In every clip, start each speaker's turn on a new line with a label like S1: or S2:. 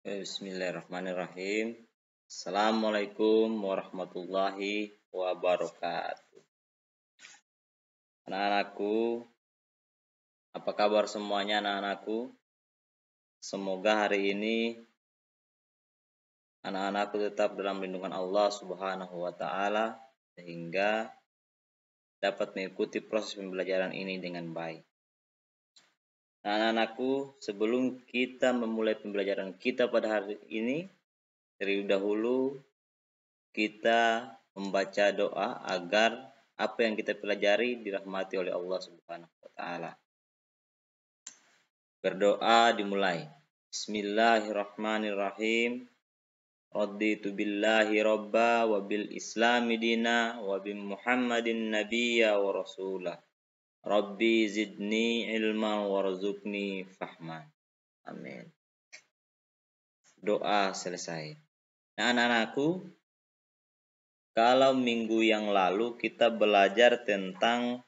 S1: Bismillahirrahmanirrahim. Assalamualaikum warahmatullahi wabarakatuh. Anak-anakku, apa kabar semuanya anak-anakku? Semoga hari ini anak-anakku tetap dalam lindungan Allah Subhanahu wa taala sehingga dapat mengikuti proses pembelajaran ini dengan baik. Anak-anakku, sebelum kita memulai pembelajaran kita pada hari ini, terlebih dahulu kita membaca doa agar apa yang kita pelajari dirahmati oleh Allah Subhanahu wa taala. Berdoa dimulai. Bismillahirrahmanirrahim. Raditu billahi robba wa bil islami dina wa bi Muhammadin nabiyya wa rasulah. Rabbi zidni ilma warzuqni fahma. Amin. Doa selesai. Nah, anak-anakku, kalau minggu yang lalu kita belajar tentang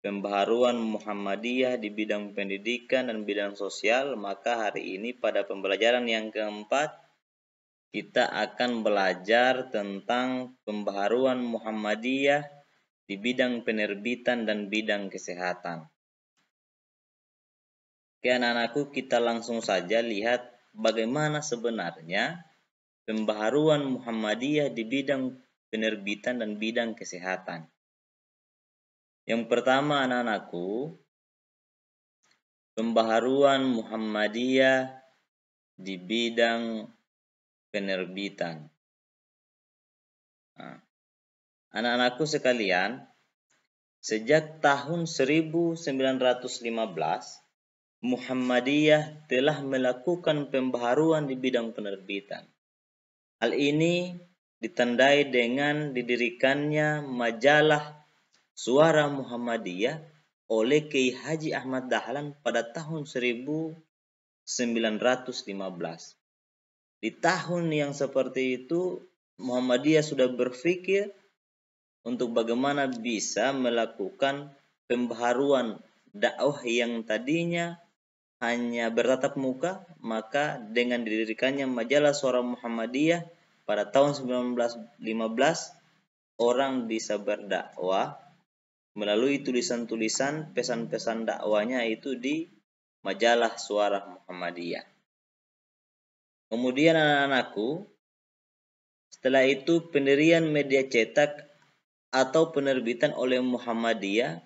S1: pembaharuan Muhammadiyah di bidang pendidikan dan bidang sosial, maka hari ini pada pembelajaran yang keempat kita akan belajar tentang pembaharuan Muhammadiyah di bidang penerbitan dan bidang kesehatan. Oke anak-anakku kita langsung saja lihat bagaimana sebenarnya pembaharuan Muhammadiyah di bidang penerbitan dan bidang kesehatan. Yang pertama anak-anakku, pembaharuan Muhammadiyah di bidang penerbitan. Nah, anak-anakku sekalian, sejak tahun 1915, Muhammadiyah telah melakukan pembaharuan di bidang penerbitan. Hal ini ditandai dengan didirikannya majalah Suara Muhammadiyah oleh Kiai Haji Ahmad Dahlan pada tahun 1915. Di tahun yang seperti itu, Muhammadiyah sudah berpikir untuk bagaimana bisa melakukan pembaharuan dakwah yang tadinya hanya bertatap muka, maka dengan didirikannya majalah Suara Muhammadiyah pada tahun 1915 orang bisa berdakwah melalui tulisan-tulisan pesan-pesan dakwahnya itu di majalah Suara Muhammadiyah. Kemudian anak-anakku, setelah itu pendirian media cetak atau penerbitan oleh Muhammadiyah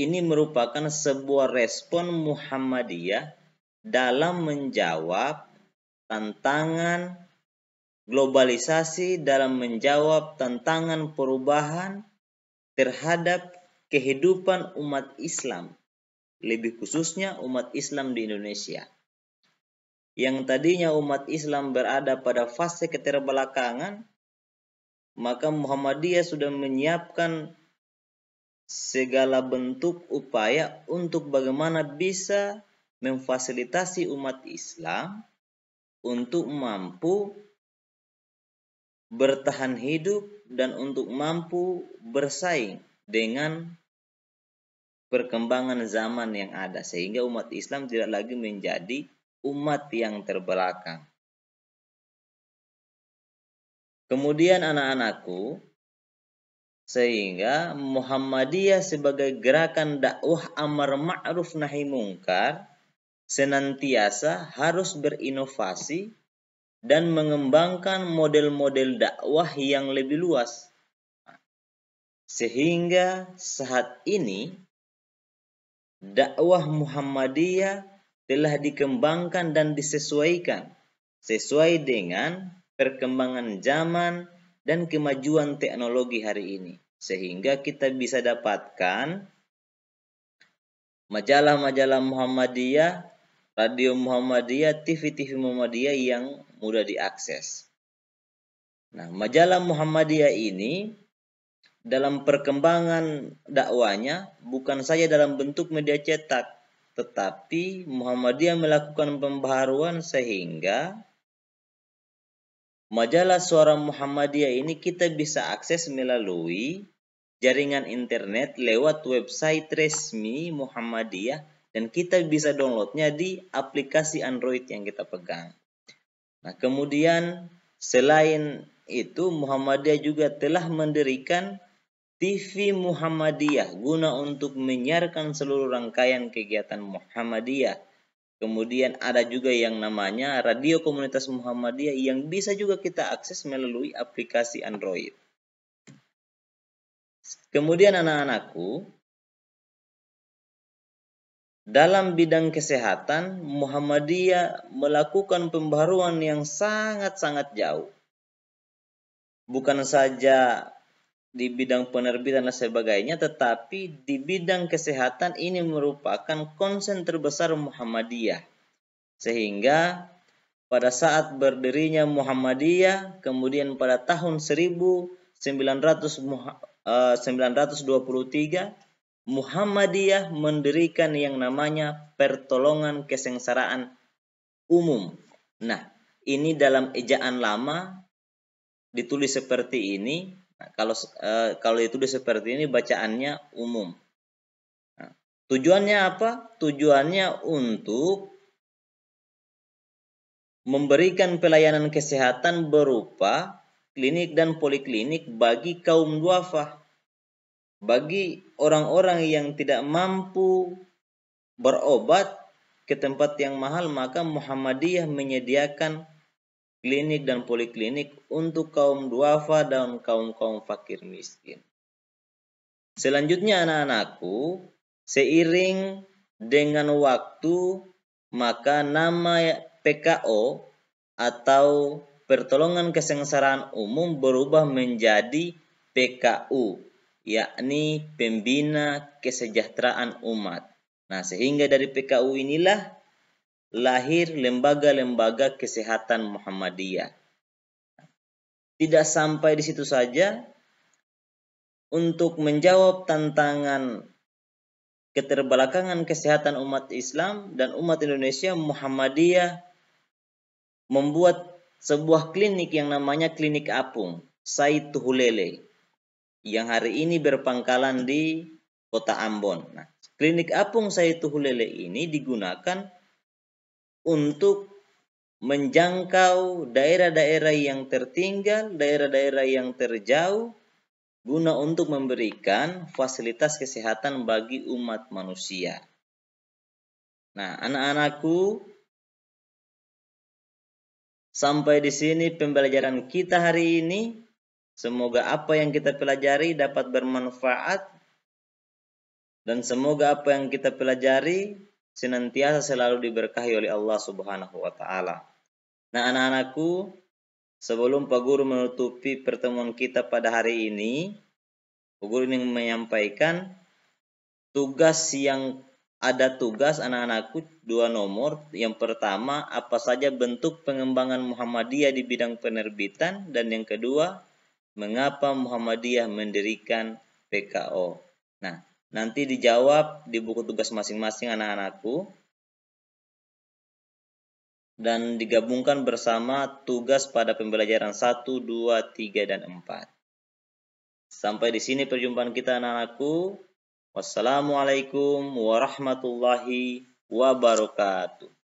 S1: ini merupakan sebuah respon Muhammadiyah dalam menjawab tantangan globalisasi dalam menjawab tantangan perubahan terhadap kehidupan umat Islam, lebih khususnya umat Islam di Indonesia. Yang tadinya umat Islam berada pada fase keterbelakangan, maka Muhammadiyah sudah menyiapkan segala bentuk upaya untuk bagaimana bisa memfasilitasi umat Islam untuk mampu bertahan hidup dan untuk mampu bersaing dengan perkembangan zaman yang ada sehingga umat Islam tidak lagi menjadi umat yang terbelakang. Kemudian anak-anakku, sehingga Muhammadiyah sebagai gerakan dakwah amar ma'ruf nahi mungkar senantiasa harus berinovasi dan mengembangkan model-model dakwah yang lebih luas. Sehingga saat ini dakwah Muhammadiyah telah dikembangkan dan disesuaikan sesuai dengan perkembangan zaman, dan kemajuan teknologi hari ini. Sehingga kita bisa dapatkan majalah-majalah Muhammadiyah, radio Muhammadiyah, TV-TV Muhammadiyah yang mudah diakses. Nah, majalah Muhammadiyah ini dalam perkembangan dakwanya bukan saja dalam bentuk media cetak, tetapi Muhammadiyah melakukan pembaharuan sehingga Majalah Suara Muhammadiyah ini kita bisa akses melalui jaringan internet lewat website resmi Muhammadiyah dan kita bisa downloadnya di aplikasi Android yang kita pegang. Nah, kemudian selain itu Muhammadiyah juga telah mendirikan TV Muhammadiyah guna untuk menyiarkan seluruh rangkaian kegiatan Muhammadiyah Kemudian ada juga yang namanya Radio Komunitas Muhammadiyah yang bisa juga kita akses melalui aplikasi Android. Kemudian anak-anakku, dalam bidang kesehatan, Muhammadiyah melakukan pembaruan yang sangat-sangat jauh. Bukan saja di bidang penerbitan dan sebagainya, tetapi di bidang kesehatan ini merupakan konsen terbesar Muhammadiyah. Sehingga pada saat berdirinya Muhammadiyah, kemudian pada tahun 1923, eh, Muhammadiyah mendirikan yang namanya pertolongan kesengsaraan umum. Nah, ini dalam ejaan lama ditulis seperti ini, Nah, kalau eh, kalau itu udah seperti ini bacaannya umum. Nah, tujuannya apa? Tujuannya untuk memberikan pelayanan kesehatan berupa klinik dan poliklinik bagi kaum duafa, bagi orang-orang yang tidak mampu berobat ke tempat yang mahal, maka Muhammadiyah menyediakan klinik dan poliklinik untuk kaum duafa dan kaum-kaum fakir miskin. Selanjutnya anak-anakku, seiring dengan waktu maka nama PKO atau pertolongan kesengsaraan umum berubah menjadi PKU, yakni Pembina Kesejahteraan Umat. Nah, sehingga dari PKU inilah lahir lembaga-lembaga kesehatan Muhammadiyah. Tidak sampai di situ saja, untuk menjawab tantangan keterbelakangan kesehatan umat Islam dan umat Indonesia, Muhammadiyah membuat sebuah klinik yang namanya Klinik Apung, Said Tuhulele, yang hari ini berpangkalan di kota Ambon. Nah, Klinik Apung Said Tuhulele ini digunakan untuk menjangkau daerah-daerah yang tertinggal, daerah-daerah yang terjauh, guna untuk memberikan fasilitas kesehatan bagi umat manusia. Nah, anak-anakku, sampai di sini pembelajaran kita hari ini. Semoga apa yang kita pelajari dapat bermanfaat dan semoga apa yang kita pelajari senantiasa selalu diberkahi oleh Allah Subhanahu wa taala. Nah, anak-anakku, sebelum Pak Guru menutupi pertemuan kita pada hari ini, Pak Guru ingin menyampaikan tugas yang ada tugas anak-anakku dua nomor. Yang pertama, apa saja bentuk pengembangan Muhammadiyah di bidang penerbitan dan yang kedua, mengapa Muhammadiyah mendirikan PKO. Nah, Nanti dijawab di buku tugas masing-masing anak-anakku dan digabungkan bersama tugas pada pembelajaran 1, 2, 3, dan 4. Sampai di sini perjumpaan kita anak-anakku. Wassalamualaikum warahmatullahi wabarakatuh.